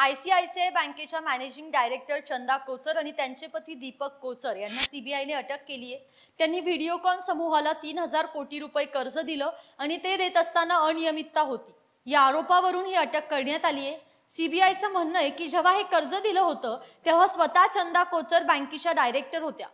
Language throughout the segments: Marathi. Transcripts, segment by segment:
I C I C I बँकेच्या मॅनेजिंग डायरेक्टर चंदा कोचर आणि त्यांचे पती दीपक कोचर यांना सीबीआयने अटक केली आहे त्यांनी व्हिडिओकॉन समूहाला तीन हजार कोटी रुपये कर्ज दिलं आणि ते देत असताना अनियमितता होती या आरोपावरून ही अटक करण्यात आली आहे सीबीआयचं म्हणणं आहे की जेव्हा हे कर्ज दिलं होतं तेव्हा स्वतः चंदा कोचर बँकेच्या डायरेक्टर होत्या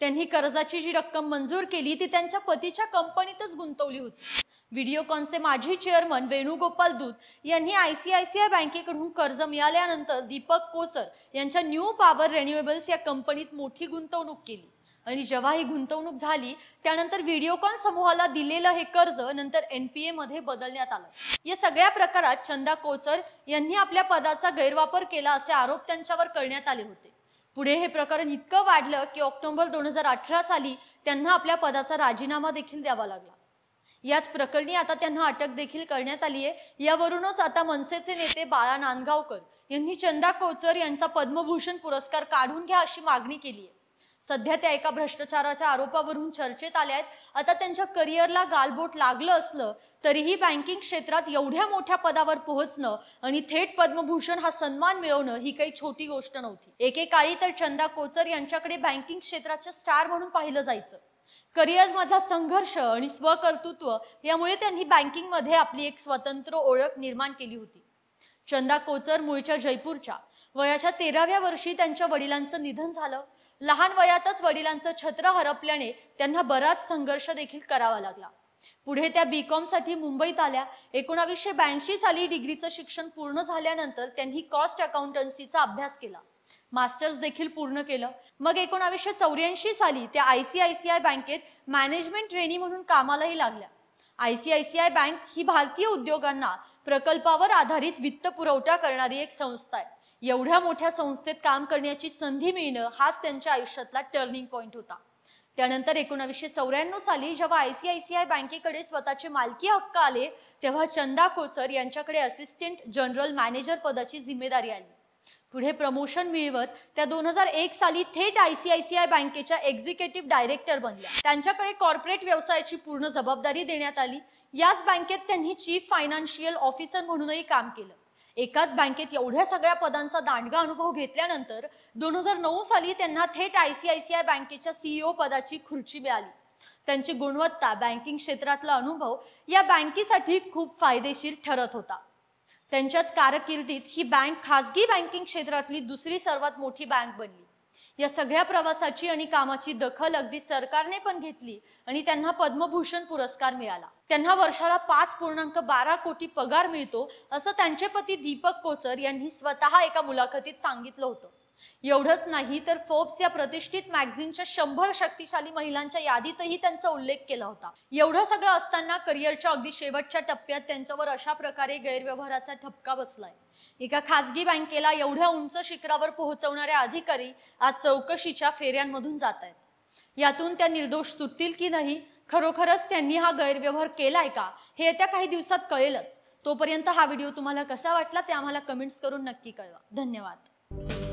त्यांनी कर्जाची जी रक्कम मंजूर केली ती त्यांच्या पतीच्या कंपनीतच गुंतवली होती व्हिडिओकॉनचे माजी चेअरमन वेणुगोपाल दूत यांनी I C I C I बँकेकडून कर्ज मिळाल्यानंतर दीपक कोचर यांच्या न्यू पॉवर रेन्युएबल्स या कंपनीत मोठी गुंतवणूक केली आणि जेव्हा ही गुंतवणूक झाली त्यानंतर व्हिडिओकॉन समूहाला दिलेलं हे कर्ज नंतर एनपीए मध्ये बदलण्यात आलं या सगळ्या प्रकारात चंदा कोचर यांनी आपल्या पदाचा गैरवापर केला असे आरोप त्यांच्यावर करण्यात आले होते पुढे हे प्रकरण इतकं वाढलं की ऑक्टोबर दोन हजार अठरा साली त्यांना आपल्या पदाचा राजीनामा देखील द्यावा लागला याच प्रकरणी आता त्यांना अटक देखील करण्यात आली आहे यावरूनच आता मनसेचे नेते बाळा नांदगावकर यांनी चंदा कोचर यांचा पद्मभूषण पुरस्कार काढून घ्या अशी मागणी केली आहे सध्या त्या एका भ्रष्टाचाराच्या आरोपावरून चर्चेत आल्या आहेत आता त्यांच्या करिअरला गालबोट लागलं असलं तरीही बँकिंग क्षेत्रात एवढ्या मोठ्या पदावर पोहोचणं आणि थेट पद्मभूषण हा सन्मान मिळवणं ही काही छोटी गोष्ट नव्हती एकेकाळी तर चंदा कोचर यांच्याकडे बँकिंग क्षेत्राच्या स्टार म्हणून पाहिलं जायचं करिअरमधला संघर्ष आणि स्वकर्तृत्व यामुळे त्यांनी बँकिंगमध्ये आपली एक स्वतंत्र ओळख निर्माण केली होती चंदा कोचर मूळच्या जयपूरच्या वयाच्या तेराव्या वर्षी त्यांच्या वडिलांचं निधन झालं लहान वयातच वडिलांचं छत्र हरपल्याने त्यांना बराच संघर्ष देखील करावा लागला पुढे त्या बी कॉम साठी मुंबईत आल्या एकोणावीसशे ब्याऐंशी साली डिग्रीचं शिक्षण पूर्ण झाल्यानंतर त्यांनी कॉस्ट अकाउंटन्सीचा अभ्यास केला मास्टर्स देखील पूर्ण केलं मग एकोणावीसशे चौऱ्याऐंशी साली त्या I C I C I बँकेत मॅनेजमेंट ट्रेनी म्हणून कामालाही लागल्या I C I C I bank ही भारतीय उद्योगांना प्रकल्पावर आधारित वित्त पुरवठा करणारी एक संस्था आहे एवढ्या मोठ्या संस्थेत काम करण्याची संधी मिळणं हाच त्यांच्या आयुष्यातला टर्निंग पॉईंट होता त्यानंतर एकोणावीसशे चौऱ्याण्णव साली जेव्हा I I C C I बँकेकडे स्वतःचे मालकी हक्क आले तेव्हा चंदा कोचर यांच्याकडे असिस्टंट जनरल मॅनेजर पदाची जिम्मेदारी आली पुढे प्रमोशन मिळवत त्या दोन हजार एक साली थेट I I C C I बँकेच्या एक्झिक्युटिव्ह डायरेक्टर बनल्या त्यांच्याकडे कॉर्पोरेट व्यवसायाची पूर्ण जबाबदारी देण्यात आली याच बँकेत त्यांनी चीफ फायनान्शियल ऑफिसर म्हणूनही काम केलं एकाच बँकेत एवढ्या सगळ्या पदांचा दांडगा अनुभव घेतल्यानंतर दोन हजार नऊ साली त्यांना थेट I C I C I बँकेच्या सीईओ e पदाची खुर्ची मिळाली त्यांची गुणवत्ता बँकिंग क्षेत्रातला अनुभव या बँकेसाठी खूप फायदेशीर ठरत होता त्यांच्याच कारकिर्दीत ही बँक खाजगी बँकिंग क्षेत्रातली दुसरी सर्वात मोठी बँक बनली या सगळ्या प्रवासाची आणि कामाची दखल अगदी सरकारने पण घेतली आणि त्यांना पद्मभूषण पुरस्कार मिळाला त्यांना वर्षाला पाच पूर्णांक बारा कोटी पगार मिळतो असं त्यांचे पती दीपक कोचर यांनी स्वतः एका मुलाखतीत सांगितलं होतं एवढंच नाही तर फोर्ब्स या प्रतिष्ठित मॅग्झिनच्या शंभर शक्तिशाली महिलांच्या यादीतही त्यांचा उल्लेख केला होता एवढं सगळं असताना करिअरच्या अगदी शेवटच्या टप्प्यात त्यांच्यावर अशा प्रकारे गैरव्यवहाराचा ठपका बसलाय एका खासगी बँकेला एवढ्या उंच शिखरावर पोहोचवणारे अधिकारी आज चौकशीच्या फेऱ्यांमधून जात आहेत यातून त्या निर्दोष सुटतील की नाही खरोखरच त्यांनी हा गैरव्यवहार केलाय का हे येत्या काही दिवसात कळेलच तोपर्यंत हा व्हिडिओ तुम्हाला कसा वाटला ते आम्हाला कमेंट्स करून नक्की कळवा धन्यवाद